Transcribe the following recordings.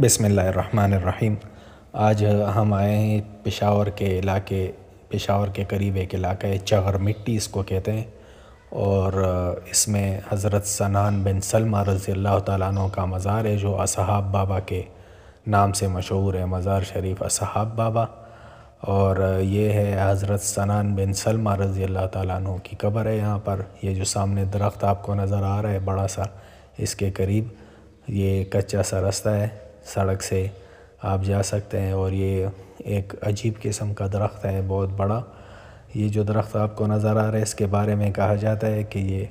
बसमीम आज हम आए हैं पेशावर के इलाके पेशावर के करीब एक इलाका है चगर मिट्टी इसको कहते हैं और इसमें हज़रत सनान बिन सलमा रज़ी अल्लाह तु का मज़ार है जो असहाब बाबा के नाम से मशहूर है मज़ार शरीफ असहाब बाबा और ये है हज़रत सनान बिन सलमा रज़ी अल्लाह तु की कब्र है यहाँ पर ये जो सामने दरख्त आपको नज़र आ रहा है बड़ा सा इसके करीब ये कच्चा सा रास्ता है सड़क से आप जा सकते हैं और ये एक अजीब किस्म का दरख्त है बहुत बड़ा ये जो दरख्त आपको नज़र आ रहा है इसके बारे में कहा जाता है कि ये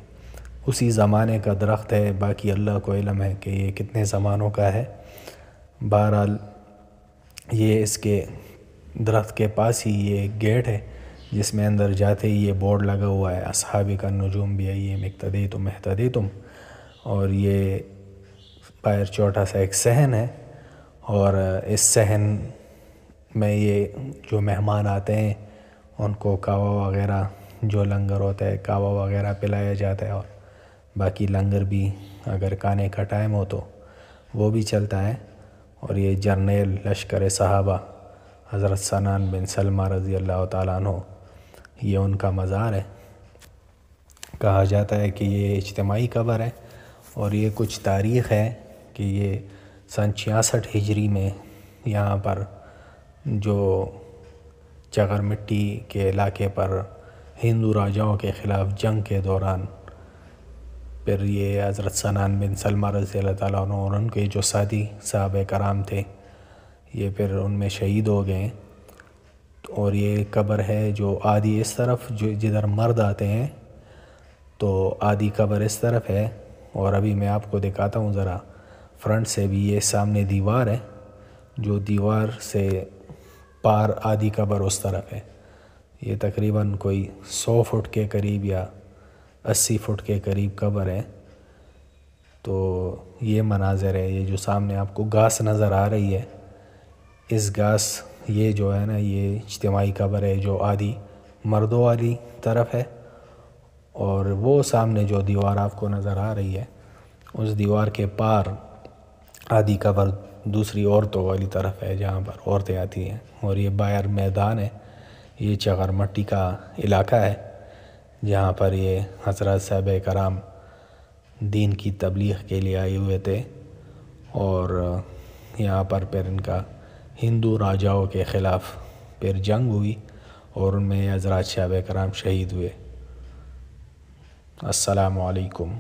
उसी ज़माने का दरख्त है बाकी अल्लाह को इलम है कि ये कितने ज़मानों का है बहरहाल ये इसके दरख्त के पास ही ये गेट है जिसमें अंदर जाते ही ये बोर्ड लगा हुआ है असहाबी का नजूम भी आई है मकतदे तुम महतदी तुम और ये पैर चौटा सा एक सहन है और इस सहन में ये जो मेहमान आते हैं उनको कावा वगैरह जो लंगर होता है कावा वगैरह पिलाया जाता है और बाकी लंगर भी अगर खाने का टाइम हो तो वो भी चलता है और ये जर्नेल लश्कर साहबा हज़रत सनान बिन सलमा रज़ी अल्लाह हो ये उनका मज़ार है कहा जाता है कि ये इज्तमाही कबर है और ये कुछ तारीख़ है कि ये सन छियासठ हिजरी में यहाँ पर जो चगर मिट्टी के इलाके पर हिंदू राजाओं के ख़िलाफ़ जंग के दौरान फिर ये हज़रत सनान बिन सलमा रज़ी अल्लाह और उनके जो सादी साहब कराम थे ये फिर उनमें शहीद हो गए और ये कब्र है जो आदि इस तरफ जो जिधर मर्द आते हैं तो आदि कब्र इस तरफ है और अभी मैं आपको दिखाता हूँ ज़रा फ्रंट से भी ये सामने दीवार है जो दीवार से पार आदि कबर उस तरफ है ये तकरीबन कोई सौ फुट के करीब या अस्सी फुट के करीब कबर है तो ये मनाजर है ये जो सामने आपको घास नज़र आ रही है इस घास ये जो है ना ये इज्तमाही कबर है जो आदि मर्दों वाली तरफ है और वो सामने जो दीवार आपको नज़र आ रही है उस दीवार के पार आदि कवर दूसरी औरतों वाली तरफ है जहाँ पर औरतें आती हैं और ये बायर मैदान है ये चगर मट्टी का इलाका है जहाँ पर ये हजरत साहब कराम दीन की तबलीग के लिए आए हुए थे और यहाँ पर फिर इनका हिंदू राजाओं के ख़िलाफ़ फिर जंग हुई और उनमें हजरत शाह कराम शहीद हुए वालेकुम